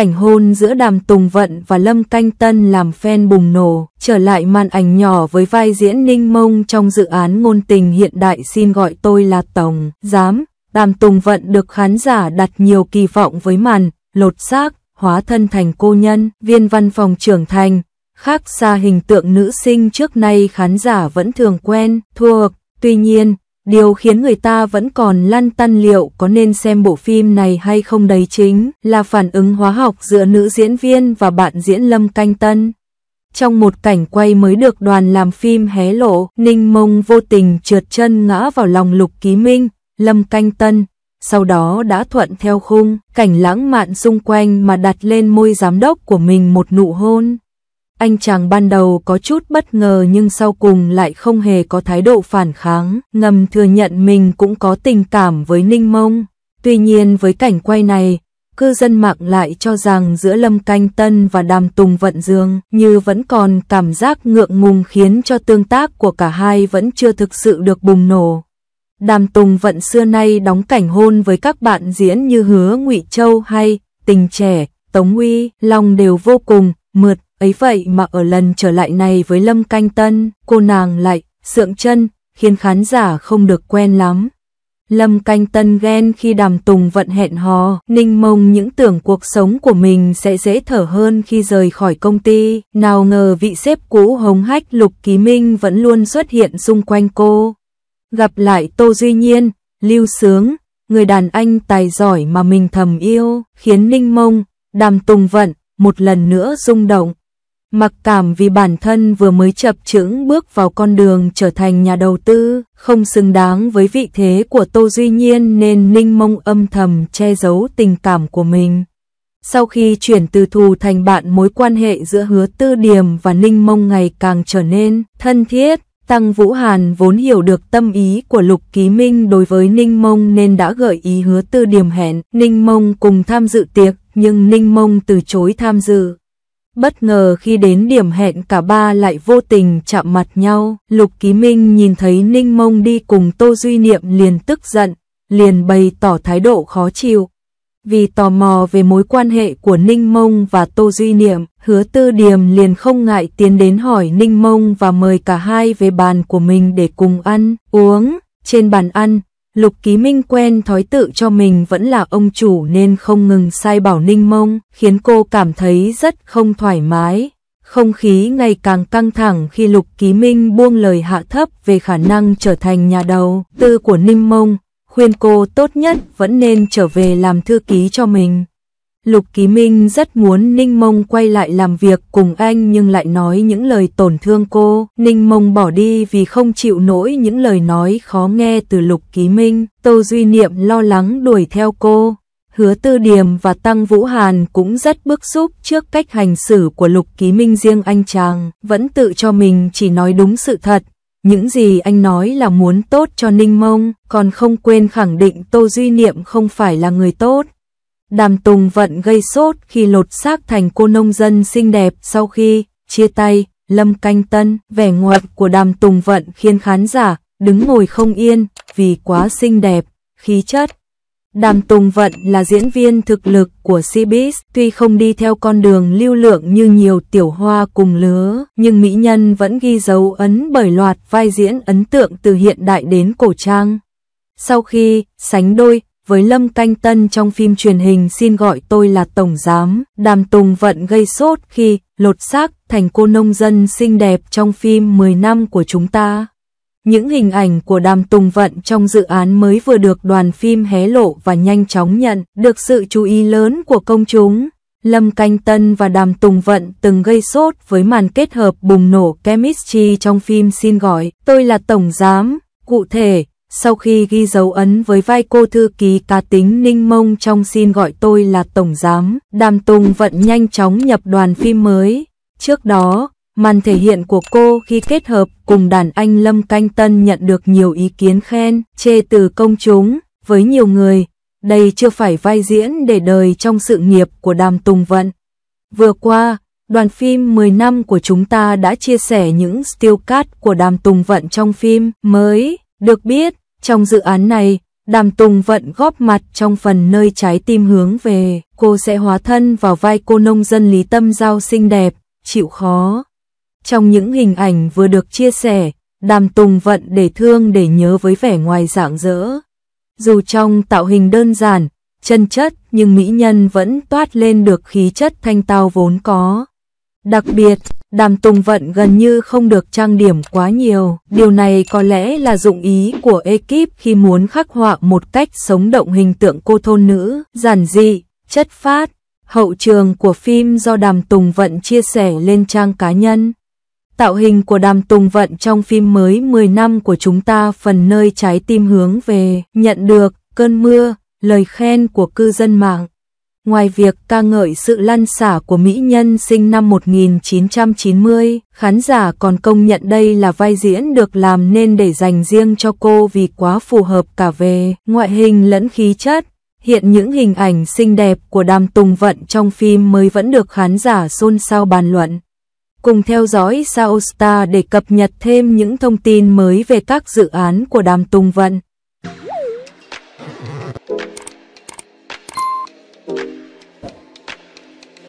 cảnh hôn giữa Đàm Tùng Vận và Lâm Canh Tân làm fan bùng nổ, trở lại màn ảnh nhỏ với vai diễn Ninh Mông trong dự án ngôn tình hiện đại xin gọi tôi là Tổng, Giám, Đàm Tùng Vận được khán giả đặt nhiều kỳ vọng với màn, lột xác, hóa thân thành cô nhân, viên văn phòng trưởng thành, khác xa hình tượng nữ sinh trước nay khán giả vẫn thường quen, thuộc, tuy nhiên, Điều khiến người ta vẫn còn lăn tăn liệu có nên xem bộ phim này hay không đầy chính là phản ứng hóa học giữa nữ diễn viên và bạn diễn Lâm Canh Tân. Trong một cảnh quay mới được đoàn làm phim hé lộ, Ninh Mông vô tình trượt chân ngã vào lòng Lục Ký Minh, Lâm Canh Tân, sau đó đã thuận theo khung, cảnh lãng mạn xung quanh mà đặt lên môi giám đốc của mình một nụ hôn. Anh chàng ban đầu có chút bất ngờ nhưng sau cùng lại không hề có thái độ phản kháng, ngầm thừa nhận mình cũng có tình cảm với Ninh Mông. Tuy nhiên với cảnh quay này, cư dân mạng lại cho rằng giữa Lâm Canh Tân và Đàm Tùng Vận Dương như vẫn còn cảm giác ngượng ngùng khiến cho tương tác của cả hai vẫn chưa thực sự được bùng nổ. Đàm Tùng Vận xưa nay đóng cảnh hôn với các bạn diễn như Hứa Ngụy Châu hay Tình Trẻ, Tống Uy, Long đều vô cùng, mượt, Ấy vậy mà ở lần trở lại này với Lâm Canh Tân, cô nàng lại, sượng chân, khiến khán giả không được quen lắm. Lâm Canh Tân ghen khi đàm tùng vận hẹn hò, ninh mông những tưởng cuộc sống của mình sẽ dễ thở hơn khi rời khỏi công ty, nào ngờ vị xếp cũ hống hách Lục Ký Minh vẫn luôn xuất hiện xung quanh cô. Gặp lại Tô Duy Nhiên, Lưu Sướng, người đàn anh tài giỏi mà mình thầm yêu, khiến ninh mông, đàm tùng vận, một lần nữa rung động mặc cảm vì bản thân vừa mới chập chững bước vào con đường trở thành nhà đầu tư, không xứng đáng với vị thế của Tô Duy Nhiên nên Ninh Mông âm thầm che giấu tình cảm của mình. Sau khi chuyển từ thù thành bạn mối quan hệ giữa hứa tư điểm và Ninh Mông ngày càng trở nên thân thiết, Tăng Vũ Hàn vốn hiểu được tâm ý của Lục Ký Minh đối với Ninh Mông nên đã gợi ý hứa tư điểm hẹn Ninh Mông cùng tham dự tiệc nhưng Ninh Mông từ chối tham dự. Bất ngờ khi đến điểm hẹn cả ba lại vô tình chạm mặt nhau, Lục Ký Minh nhìn thấy Ninh Mông đi cùng Tô Duy Niệm liền tức giận, liền bày tỏ thái độ khó chịu. Vì tò mò về mối quan hệ của Ninh Mông và Tô Duy Niệm, hứa tư điềm liền không ngại tiến đến hỏi Ninh Mông và mời cả hai về bàn của mình để cùng ăn, uống. Trên bàn ăn, Lục Ký Minh quen thói tự cho mình vẫn là ông chủ nên không ngừng sai bảo Ninh Mông, khiến cô cảm thấy rất không thoải mái. Không khí ngày càng căng thẳng khi Lục Ký Minh buông lời hạ thấp về khả năng trở thành nhà đầu tư của Ninh Mông, khuyên cô tốt nhất vẫn nên trở về làm thư ký cho mình. Lục Ký Minh rất muốn Ninh Mông quay lại làm việc cùng anh nhưng lại nói những lời tổn thương cô. Ninh Mông bỏ đi vì không chịu nổi những lời nói khó nghe từ Lục Ký Minh. Tô Duy Niệm lo lắng đuổi theo cô. Hứa Tư Điềm và Tăng Vũ Hàn cũng rất bức xúc trước cách hành xử của Lục Ký Minh riêng anh chàng. Vẫn tự cho mình chỉ nói đúng sự thật. Những gì anh nói là muốn tốt cho Ninh Mông, còn không quên khẳng định Tô Duy Niệm không phải là người tốt. Đàm Tùng Vận gây sốt khi lột xác thành cô nông dân xinh đẹp sau khi chia tay Lâm Canh Tân. Vẻ ngoạn của Đàm Tùng Vận khiến khán giả đứng ngồi không yên vì quá xinh đẹp, khí chất. Đàm Tùng Vận là diễn viên thực lực của Cbiz, tuy không đi theo con đường lưu lượng như nhiều tiểu hoa cùng lứa, nhưng mỹ nhân vẫn ghi dấu ấn bởi loạt vai diễn ấn tượng từ hiện đại đến cổ trang. Sau khi sánh đôi, với Lâm Canh Tân trong phim truyền hình xin gọi tôi là Tổng Giám. Đàm Tùng Vận gây sốt khi lột xác thành cô nông dân xinh đẹp trong phim 10 năm của chúng ta. Những hình ảnh của Đàm Tùng Vận trong dự án mới vừa được đoàn phim hé lộ và nhanh chóng nhận được sự chú ý lớn của công chúng. Lâm Canh Tân và Đàm Tùng Vận từng gây sốt với màn kết hợp bùng nổ chemistry trong phim xin gọi Tôi là Tổng Giám. Cụ thể, sau khi ghi dấu ấn với vai cô thư ký cá tính Ninh Mông trong xin gọi tôi là Tổng Giám, Đàm Tùng vẫn nhanh chóng nhập đoàn phim mới. Trước đó, màn thể hiện của cô khi kết hợp cùng đàn anh Lâm Canh Tân nhận được nhiều ý kiến khen, chê từ công chúng, với nhiều người, đây chưa phải vai diễn để đời trong sự nghiệp của Đàm Tùng Vận. Vừa qua, đoàn phim 10 năm của chúng ta đã chia sẻ những still card của Đàm Tùng Vận trong phim mới. Được biết, trong dự án này, Đàm Tùng Vận góp mặt trong phần nơi trái tim hướng về, cô sẽ hóa thân vào vai cô nông dân Lý Tâm Giao xinh đẹp, chịu khó. Trong những hình ảnh vừa được chia sẻ, Đàm Tùng Vận để thương để nhớ với vẻ ngoài rạng rỡ. Dù trong tạo hình đơn giản, chân chất nhưng mỹ nhân vẫn toát lên được khí chất thanh tao vốn có. Đặc biệt, Đàm Tùng Vận gần như không được trang điểm quá nhiều. Điều này có lẽ là dụng ý của ekip khi muốn khắc họa một cách sống động hình tượng cô thôn nữ, giản dị, chất phát. Hậu trường của phim do Đàm Tùng Vận chia sẻ lên trang cá nhân. Tạo hình của Đàm Tùng Vận trong phim mới 10 năm của chúng ta phần nơi trái tim hướng về, nhận được, cơn mưa, lời khen của cư dân mạng. Ngoài việc ca ngợi sự lăn xả của mỹ nhân sinh năm 1990, khán giả còn công nhận đây là vai diễn được làm nên để dành riêng cho cô vì quá phù hợp cả về ngoại hình lẫn khí chất. Hiện những hình ảnh xinh đẹp của Đàm Tùng Vận trong phim mới vẫn được khán giả xôn xao bàn luận. Cùng theo dõi Sao Star để cập nhật thêm những thông tin mới về các dự án của Đàm Tùng Vận.